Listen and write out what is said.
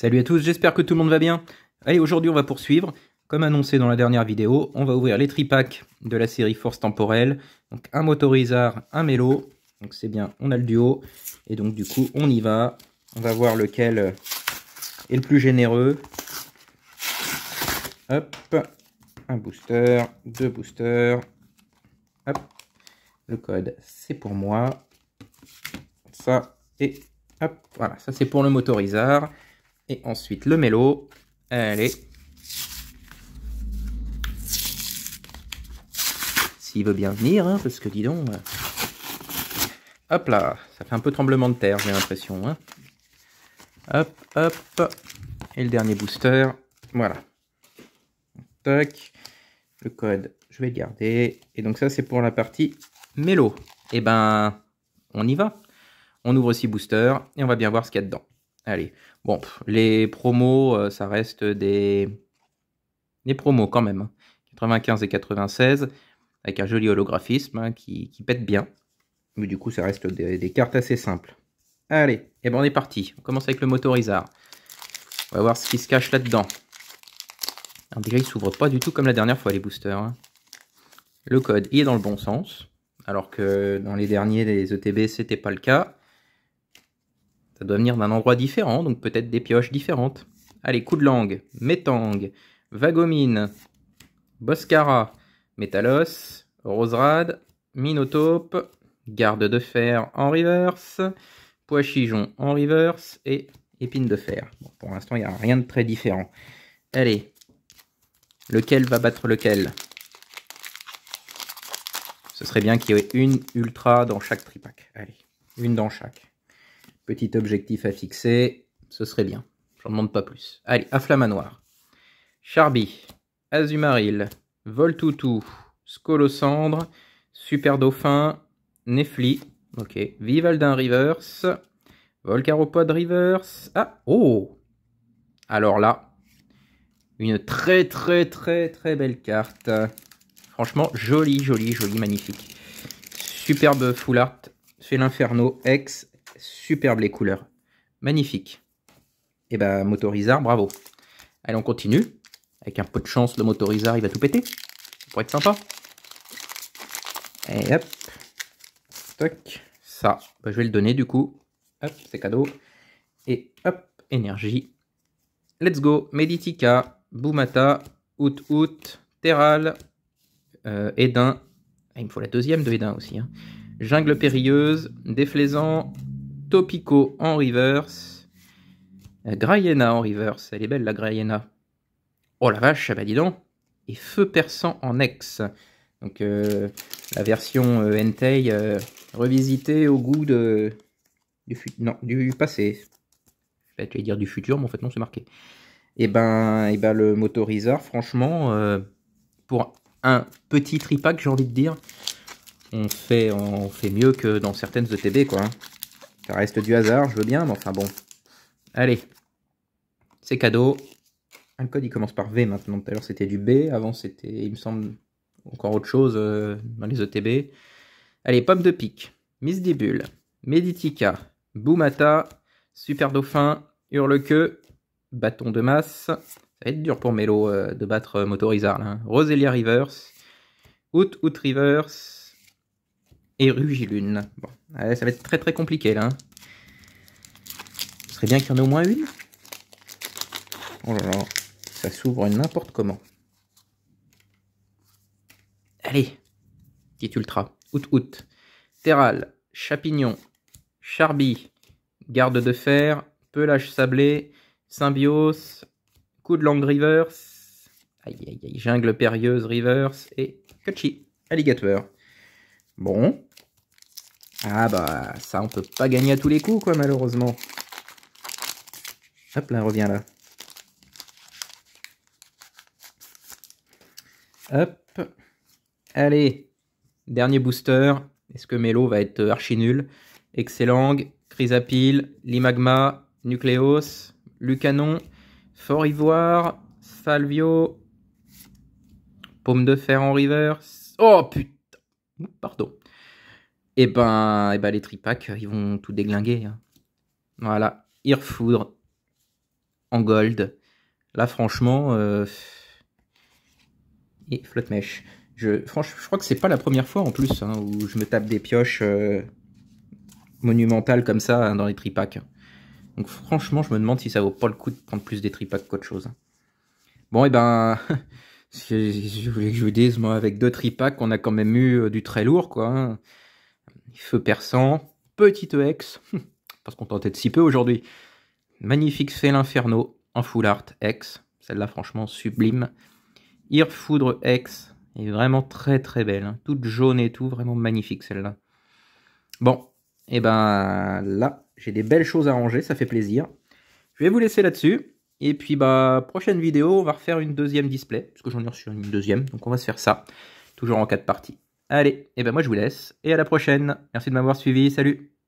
Salut à tous, j'espère que tout le monde va bien. Allez, aujourd'hui on va poursuivre. Comme annoncé dans la dernière vidéo, on va ouvrir les tripacks de la série Force Temporelle. Donc un motorizard, un mélo. Donc c'est bien, on a le duo. Et donc du coup, on y va. On va voir lequel est le plus généreux. Hop, un booster, deux boosters. Hop, le code c'est pour moi. Ça, et hop, voilà, ça c'est pour le motorizard. Et ensuite le mélo. Allez. S'il veut bien venir, hein, parce que dis donc... Euh, hop là, ça fait un peu tremblement de terre, j'ai l'impression. Hein. Hop, hop. Et le dernier booster. Voilà. Toc. Le code, je vais le garder. Et donc ça, c'est pour la partie mélo. Et eh ben, on y va. On ouvre six boosters et on va bien voir ce qu'il y a dedans. Allez, bon, les promos, euh, ça reste des... des promos quand même. 95 hein. et 96, avec un joli holographisme hein, qui, pète bien. Mais du coup, ça reste des, cartes assez simples. Allez, et eh ben on est parti. On commence avec le motorizard. On va voir ce qui se cache là-dedans. déjà, il s'ouvre pas du tout comme la dernière fois, les boosters. Hein. Le code il est dans le bon sens, alors que dans les derniers, les ETB, c'était pas le cas. Ça doit venir d'un endroit différent, donc peut-être des pioches différentes. Allez, coup de langue, Métang, Vagomine, Boscara, Métalos, Roserade, Minotope, Garde de Fer en reverse, Pois en reverse et Épine de Fer. pour l'instant, il n'y a rien de très différent. Allez, lequel va battre lequel Ce serait bien qu'il y ait une ultra dans chaque tripack. Allez, une dans chaque. Petit objectif à fixer, ce serait bien. J'en demande pas plus. Allez, Afflamanoir. Charby, Azumaril, Voltoutou, Scolosandre, Super Dauphin, Nefli, ok, Vivaldin Rivers, Volcaropod Rivers. ah, oh Alors là, une très très très très belle carte. Franchement, jolie, jolie, jolie, magnifique. Superbe full art, c'est l'Inferno, ex Superbe les couleurs. Magnifique. Et eh ben, Motorizar, bravo. Allez, on continue. Avec un peu de chance, le Motorizar, il va tout péter. Ça pourrait être sympa. Et hop. Toc. Ça, bah, je vais le donner du coup. Hop, c'est cadeau. Et hop, énergie. Let's go. Meditica, Boumata, Out Out, Terral, euh, Edin. Ah, il me faut la deuxième de Edin aussi. Hein. Jungle périlleuse, Déflaisant, Topico en reverse. Grayena en reverse. Elle est belle la Grayena. Oh la vache, bah dis donc. Et Feu Perçant en ex. Donc euh, la version euh, Entei euh, revisitée au goût de, du, non, du passé. Je bah, vais dire du futur, mais en fait non, c'est marqué. Et eh ben, et eh ben le Motorizer, franchement, pour un petit tripack, j'ai envie de dire, on fait, on fait mieux que dans certaines ETB, quoi. Hein. Ça reste du hasard, je veux bien, mais enfin bon. Allez, c'est cadeau. Un code, il commence par V maintenant. Tout à l'heure, c'était du B. Avant, c'était, il me semble, encore autre chose euh, dans les ETB. Allez, pomme de pique, Miss Dibule, Meditica, Boumata, Super Dauphin, Hurlequeux, Bâton de masse. Ça va être dur pour Melo euh, de battre Motorizard. Euh, Motorizar. Hein. Roselia Rivers, Out Out Rivers, et Rugilune. Bon, ça va être très très compliqué là. Hein. Ce serait bien qu'il y en ait au moins une. Oh là là, ça s'ouvre n'importe comment. Allez, petit ultra, out out. Terral, Chapignon, Charby, Garde de Fer, Pelage Sablé, Symbios, Coup de Langue Reverse, aïe aïe aïe, Jungle Périlleuse Reverse et Kutchi, Alligator. Bon, ah bah, ça, on peut pas gagner à tous les coups, quoi, malheureusement. Hop là, reviens là. Hop. Allez, dernier booster. Est-ce que Melo va être euh, archi nul Excellent. Chrysapil, Limagma, Nucleos, Lucanon, Fort Ivoire, Salvio, Paume de Fer en reverse. Oh putain Pardon et eh ben, et eh ben les tripacks, ils vont tout déglinguer. Hein. Voilà, Irfoudre en gold. Là, franchement, et euh, eh, flotte mèche. Je, franchement, je crois que c'est pas la première fois en plus hein, où je me tape des pioches euh, monumentales comme ça hein, dans les tripacks. Donc franchement, je me demande si ça vaut pas le coup de prendre plus des tripacks qu'autre chose. Bon, et ben, je voulais que je vous dise, moi, avec deux tripacks, on a quand même eu euh, du très lourd, quoi. Feu perçant, petite ex, parce qu'on tentait de si peu aujourd'hui. Magnifique fait l'inferno en full art ex, celle-là franchement sublime. Irfoudre ex, est vraiment très très belle, hein. toute jaune et tout, vraiment magnifique celle-là. Bon, et eh ben là, j'ai des belles choses à ranger, ça fait plaisir. Je vais vous laisser là-dessus. Et puis, bah, prochaine vidéo, on va refaire une deuxième display, parce que j'en ai reçu une deuxième, donc on va se faire ça, toujours en quatre parties. Allez, et eh ben moi je vous laisse et à la prochaine. Merci de m'avoir suivi. Salut